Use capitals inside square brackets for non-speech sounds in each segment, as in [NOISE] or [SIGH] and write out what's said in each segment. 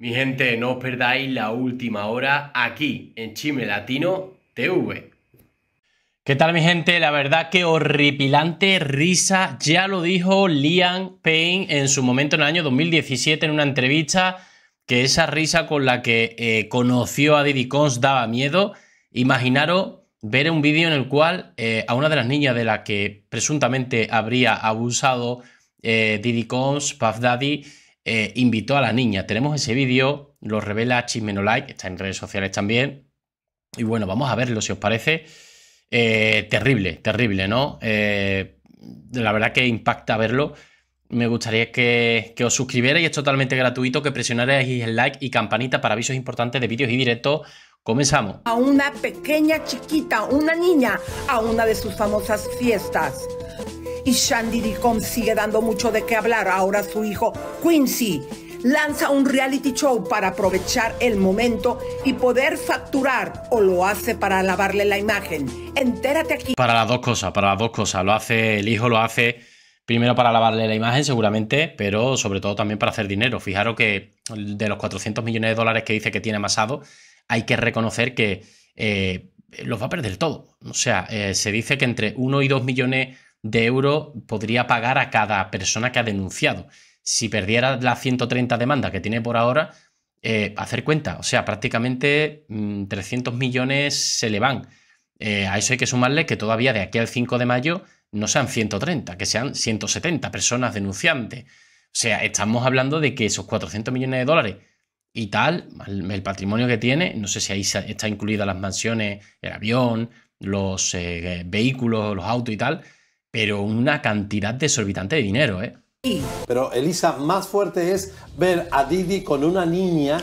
Mi gente, no os perdáis la última hora aquí en Chime Latino TV. ¿Qué tal mi gente? La verdad que horripilante risa, ya lo dijo Liam Payne en su momento en el año 2017 en una entrevista, que esa risa con la que eh, conoció a Diddy Cons daba miedo. Imaginaros ver un vídeo en el cual eh, a una de las niñas de la que presuntamente habría abusado eh, Diddy Cons, Puff Daddy, eh, invitó a la niña. Tenemos ese vídeo, lo revela Chismenolike, está en redes sociales también. Y bueno, vamos a verlo si os parece. Eh, terrible, terrible, ¿no? Eh, la verdad que impacta verlo. Me gustaría que, que os suscribierais, es totalmente gratuito, que presionarais el like y campanita para avisos importantes de vídeos y directos Comenzamos. A una pequeña chiquita, una niña, a una de sus famosas fiestas y Dijon sigue dando mucho de qué hablar. Ahora su hijo Quincy lanza un reality show para aprovechar el momento y poder facturar o lo hace para lavarle la imagen. Entérate aquí. Para las dos cosas, para las dos cosas. Lo hace, el hijo lo hace primero para lavarle la imagen seguramente, pero sobre todo también para hacer dinero. Fijaros que de los 400 millones de dólares que dice que tiene Masado, hay que reconocer que eh, los va a perder todo. O sea, eh, se dice que entre 1 y 2 millones de euros podría pagar a cada persona que ha denunciado. Si perdiera las 130 demandas que tiene por ahora, eh, hacer cuenta, o sea, prácticamente 300 mm, millones se le van. Eh, a eso hay que sumarle que todavía de aquí al 5 de mayo no sean 130, que sean 170 personas denunciantes. O sea, estamos hablando de que esos 400 millones de dólares y tal, el, patrimonio que tiene, no sé si ahí está incluidas las mansiones, el avión, los eh, vehículos, los autos y tal, pero una cantidad desorbitante de dinero, ¿eh? Pero Elisa, más fuerte es ver a Didi con una niña.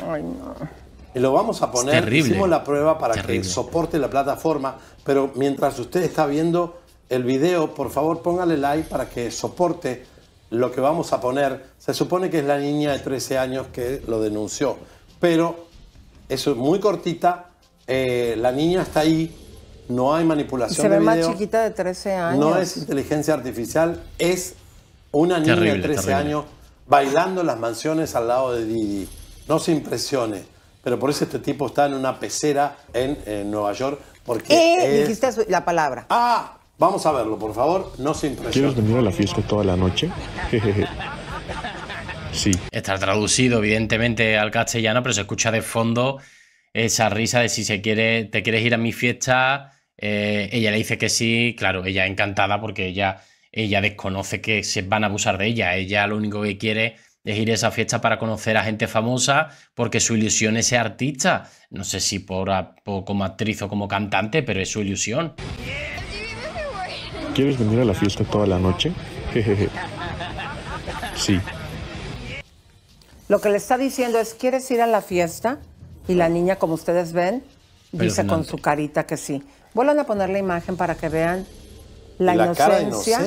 Y eh, lo vamos a poner. Terrible. Hicimos la prueba para que soporte la plataforma, pero mientras usted está viendo el video, por favor póngale like para que soporte lo que vamos a poner. Se supone que es la niña de 13 años que lo denunció, pero eso es muy cortita. Eh, la niña está ahí no hay manipulación chiquita de 13 años. No es inteligencia artificial, es una niña de 13 años bailando en las mansiones al lado de Didi. No se impresione, pero por eso este tipo está en una pecera en, Nueva York. Porque eh, dijiste la palabra. Ah, vamos a verlo, por favor, no se impresione. ¿Quieres venir a la fiesta toda la noche? sí. Está traducido, evidentemente, al castellano, pero se escucha de fondo esa risa de si se quiere, te quieres ir a mi fiesta, eh, ella le dice que sí, claro, ella encantada porque ella, ella desconoce que se van a abusar de ella. Ella lo único que quiere es ir a esa fiesta para conocer a gente famosa porque su ilusión es ser artista. No sé si por, como actriz o como cantante, pero es su ilusión. ¿Quieres venir a la fiesta toda la noche? Sí. Lo que le está diciendo es, ¿quieres ir a la fiesta? Y la niña, como ustedes ven, dice con su carita que sí. Vuelvan a poner la imagen para que vean la, inocencia,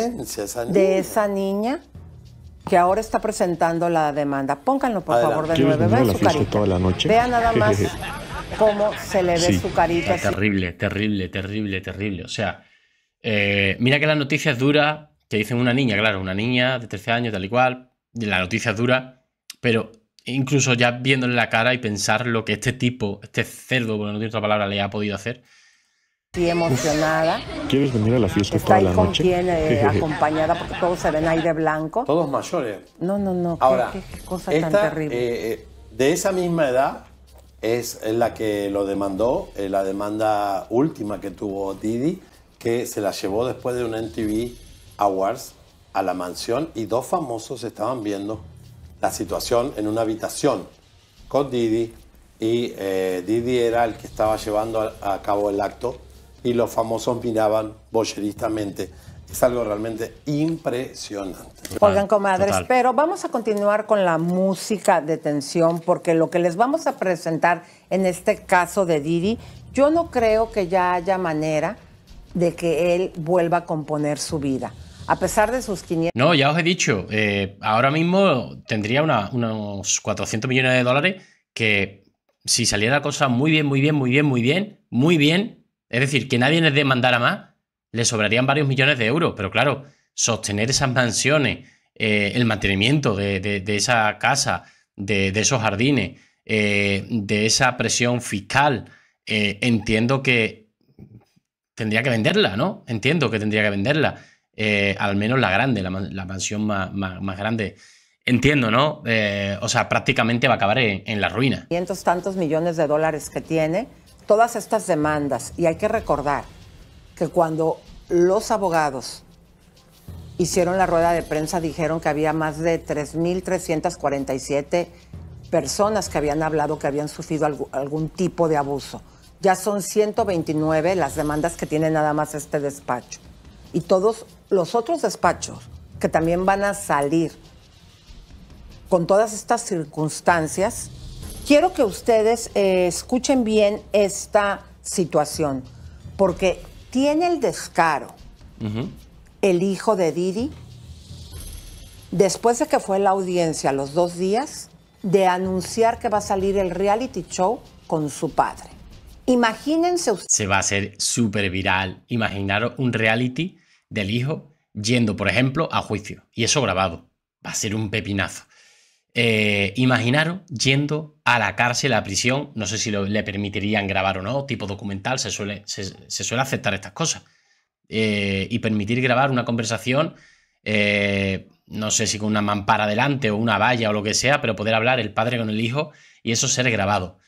de, esa niña que ahora está presentando la demanda. Pónganlo, por favor, de nuevo. Vean su carita. noche? Vean nada más [LAUGHS] cómo se le ve su carita. Terrible, terrible, terrible, terrible. O sea, eh, mira que la noticia es dura, que dicen una niña, claro, una niña de 13 años, tal y cual. La noticia es dura, pero incluso ya viéndole la cara y pensar lo que este tipo, este cerdo, con no tiene otra palabra, le ha podido hacer, y emocionada. ¿Quieres venir a la fiesta Está toda la con noche? Quien, eh, [LAUGHS] acompañada, porque todos se ven ahí de blanco. Todos mayores. No, no, no. Ahora, qué, cosa tan terrible. Eh, eh, de esa misma edad es la que lo demandó, la demanda última que tuvo Didi, que se la llevó después de un MTV Awards a la mansión y dos famosos estaban viendo la situación en una habitación con Didi y Didi era el que estaba llevando a cabo el acto y los famosos miraban boyeristamente. Es algo realmente impresionante. Oigan, comadres, pero vamos a continuar con la música de tensión, porque lo que les vamos a presentar en este caso de Didi, yo no creo que ya haya manera de que él vuelva a componer su vida. A pesar de sus 500... No, ya os he dicho, eh, ahora mismo tendría unos 400 millones de dólares que si saliera la cosa muy bien, muy bien, muy bien, muy bien, muy bien, es decir, que nadie les demandara más, le sobrarían varios millones de euros, pero claro, sostener esas mansiones, eh, el mantenimiento de, esa casa, de, esos jardines, eh, de esa presión fiscal, eh, entiendo que tendría que venderla, ¿no? Entiendo que tendría que venderla, al menos la grande, la, mansión más, grande. Entiendo, ¿no? o sea, prácticamente va a acabar en, la ruina. ...cientos tantos millones de dólares que tiene todas estas demandas, y hay que recordar que cuando los abogados hicieron la rueda de prensa, dijeron que había más de 3.347 personas que habían hablado que habían sufrido algún tipo de abuso. Ya son 129 las demandas que tiene nada más este despacho. Y todos los otros despachos que también van a salir con todas estas circunstancias Quiero que ustedes eh, escuchen bien esta situación, porque tiene el descaro el hijo de Didi, después de que fue la audiencia los dos días, de anunciar que va a salir el reality show con su padre. Imagínense ustedes. Se va a hacer súper viral. Imaginaros un reality del hijo yendo, por ejemplo, a juicio. Y eso grabado. Va a ser un pepinazo. Eh, Imaginaron yendo a la cárcel, a la prisión, no sé si le permitirían grabar o no, tipo documental, se suele, se, suele aceptar estas cosas. Eh, y permitir grabar una conversación, eh, no sé si con una mampara delante o una valla o lo que sea, pero poder hablar el padre con el hijo y eso ser grabado.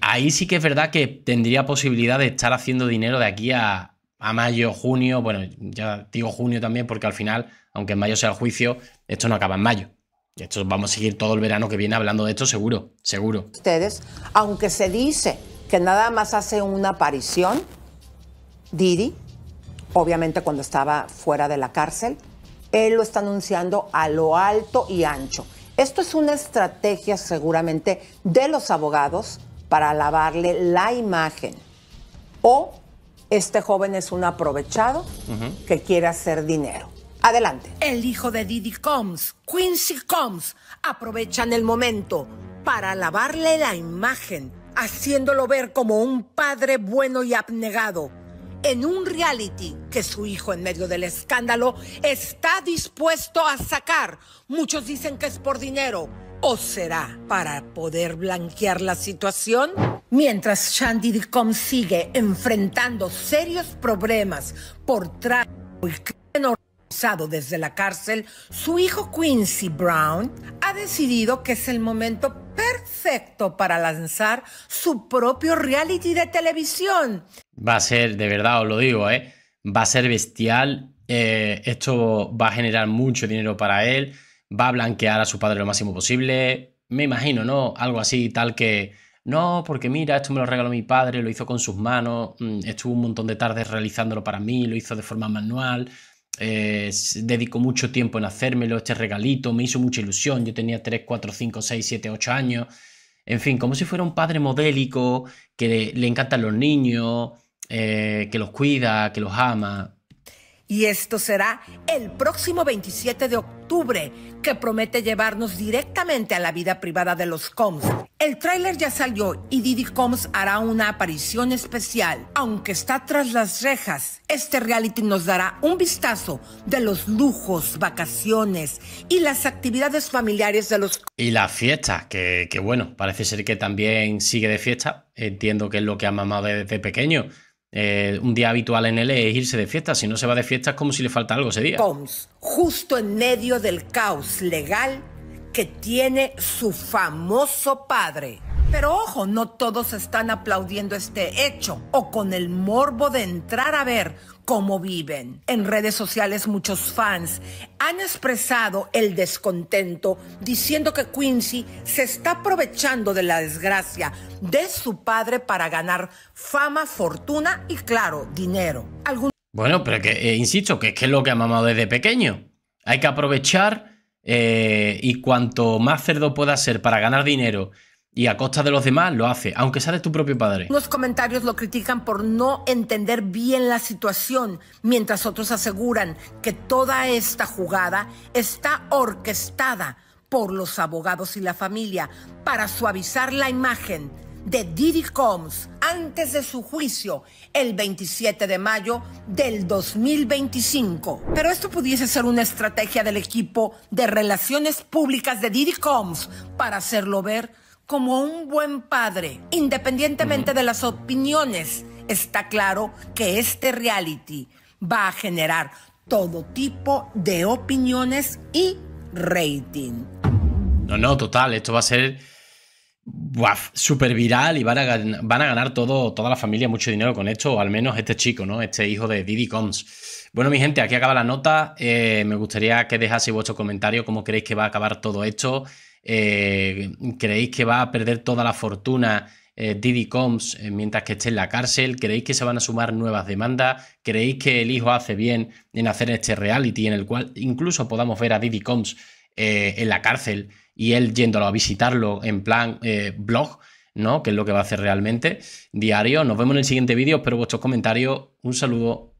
ahí sí que es verdad que tendría posibilidad de estar haciendo dinero de aquí a, a mayo, junio, bueno, ya digo junio también porque al final, aunque en mayo sea el juicio, esto no acaba en mayo esto vamos a seguir todo el verano que viene hablando de esto, seguro, seguro. Ustedes, aunque se dice que nada más hace una aparición, Didi, obviamente cuando estaba fuera de la cárcel, él lo está anunciando a lo alto y ancho. Esto es una estrategia seguramente de los abogados para lavarle la imagen. O este joven es un aprovechado que quiere hacer dinero. Adelante. El hijo de Didi Combs, Quincy Combs, aprovechan el momento para lavarle la imagen, haciéndolo ver como un padre bueno y abnegado. En un reality que su hijo en medio del escándalo está dispuesto a sacar. Muchos dicen que es por dinero, ¿O será para poder blanquear la situación? Mientras Shandy Combs sigue enfrentando serios problemas por tráfico y crimen desde la cárcel, su hijo Quincy Brown ha decidido que es el momento perfecto para lanzar su propio reality de televisión. Va a ser, de verdad os lo digo, ¿eh? va a ser bestial. Eh, esto va a generar mucho dinero para él. Va a blanquear a su padre lo máximo posible. Me imagino, ¿no? Algo así, tal que. No, porque mira, esto me lo regaló mi padre, lo hizo con sus manos, mm, estuvo un montón de tardes realizándolo para mí, lo hizo de forma manual, eh, dedicó mucho tiempo en hacérmelo, este regalito, me hizo mucha ilusión, yo tenía 3, 4, 5, 6, 7, 8 años, en fin, como si fuera un padre modélico, que le, encantan los niños, eh, que los cuida, que los ama, y esto será el próximo 27 de octubre, que promete llevarnos directamente a la vida privada de los Combs. El tráiler ya salió y Diddy Combs hará una aparición especial. Aunque está tras las rejas, este reality nos dará un vistazo de los lujos, vacaciones y las actividades familiares de los... Y la fiesta, que, bueno, parece ser que también sigue de fiesta. Entiendo que es lo que ha mamado desde pequeño. Eh, un día habitual en él es irse de fiesta. Si no se va de fiesta es como si le falta algo ese día. justo en medio del caos legal que tiene su famoso padre. Pero ojo, no todos están aplaudiendo este hecho o con el morbo de entrar a ver cómo viven. En redes sociales muchos fans han expresado el descontento diciendo que Quincy se está aprovechando de la desgracia de su padre para ganar fama, fortuna y claro, dinero. bueno, pero que eh, insisto, que es lo que ha mamado desde pequeño. Hay que aprovechar eh, y cuanto más cerdo pueda ser para ganar dinero y a costa de los demás lo hace, aunque sea de tu propio padre. Los comentarios lo critican por no entender bien la situación, mientras otros aseguran que toda esta jugada está orquestada por los abogados y la familia para suavizar la imagen de Didi Combs antes de su juicio el 27 de mayo del 2025. Pero esto pudiese ser una estrategia del equipo de relaciones públicas de Didi Combs para hacerlo ver como un buen padre, independientemente de las opiniones, está claro que este reality va a generar todo tipo de opiniones y rating. No, no, total, esto va a ser súper viral y van a, ganar todo, toda la familia mucho dinero con esto, o al menos este chico, ¿no? Este hijo de Didi Combs. Bueno, mi gente, aquí acaba la nota. Eh, me gustaría que dejaseis vuestro comentario, cómo creéis que va a acabar todo esto. Eh, ¿Creéis que va a perder toda la fortuna eh, Didi Combs eh, mientras que esté en la cárcel? ¿Creéis que se van a sumar nuevas demandas? ¿Creéis que el hijo hace bien en hacer este reality en el cual incluso podamos ver a Didi Combs en la cárcel y él yéndolo a visitarlo en plan blog? ¿no? Que es lo que va a hacer realmente diario. Nos vemos en el siguiente vídeo. Espero vuestros comentarios. Un saludo.